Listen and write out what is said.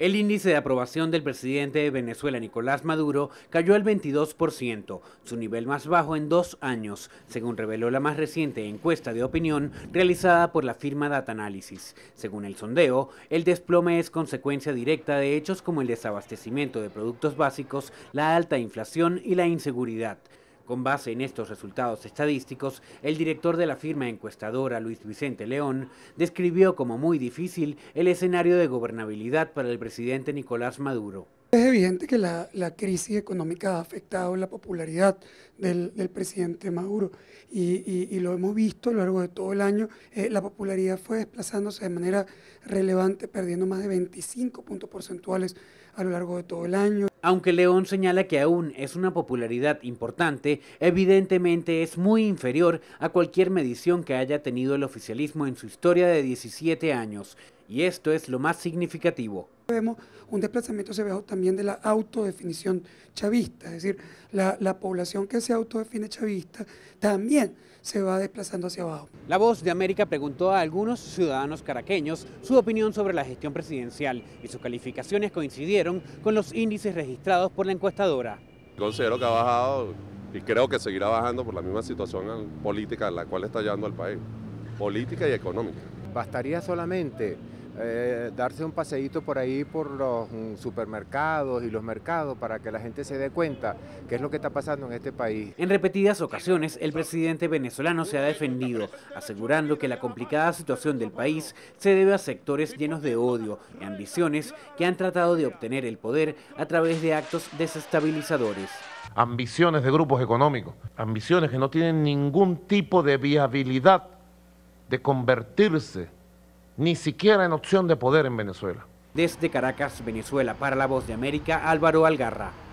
El índice de aprobación del presidente de Venezuela, Nicolás Maduro, cayó al 22%, su nivel más bajo en dos años, según reveló la más reciente encuesta de opinión realizada por la firma Data Analysis. Según el sondeo, el desplome es consecuencia directa de hechos como el desabastecimiento de productos básicos, la alta inflación y la inseguridad. Con base en estos resultados estadísticos, el director de la firma encuestadora, Luis Vicente León, describió como muy difícil el escenario de gobernabilidad para el presidente Nicolás Maduro. Es evidente que la, crisis económica ha afectado la popularidad del, presidente Maduro y, lo hemos visto a lo largo de todo el año. Eh, la popularidad fue desplazándose de manera relevante, perdiendo más de 25 puntos porcentuales a lo largo de todo el año. Aunque León señala que aún es una popularidad importante, evidentemente es muy inferior a cualquier medición que haya tenido el oficialismo en su historia de 17 años, y esto es lo más significativo. Vemos un desplazamiento abajo también de la autodefinición chavista, es decir, la, la, población que se autodefine chavista también se va desplazando hacia abajo. La Voz de América preguntó a algunos ciudadanos caraqueños su opinión sobre la gestión presidencial y sus calificaciones coincidieron con los índices registrados registrados por la encuestadora. Considero que ha bajado y creo que seguirá bajando por la misma situación política a la cual está llevando al país, política y económica. Bastaría solamente eh, darse un paseíto por ahí por los mm, supermercados y los mercados para que la gente se dé cuenta qué es lo que está pasando en este país. En repetidas ocasiones, el presidente venezolano se ha defendido, asegurando que la complicada situación del país se debe a sectores llenos de odio y ambiciones que han tratado de obtener el poder a través de actos desestabilizadores. Ambiciones de grupos económicos, ambiciones que no tienen ningún tipo de viabilidad de convertirse ni siquiera en opción de poder en Venezuela. Desde Caracas, Venezuela, para La Voz de América, Álvaro Algarra.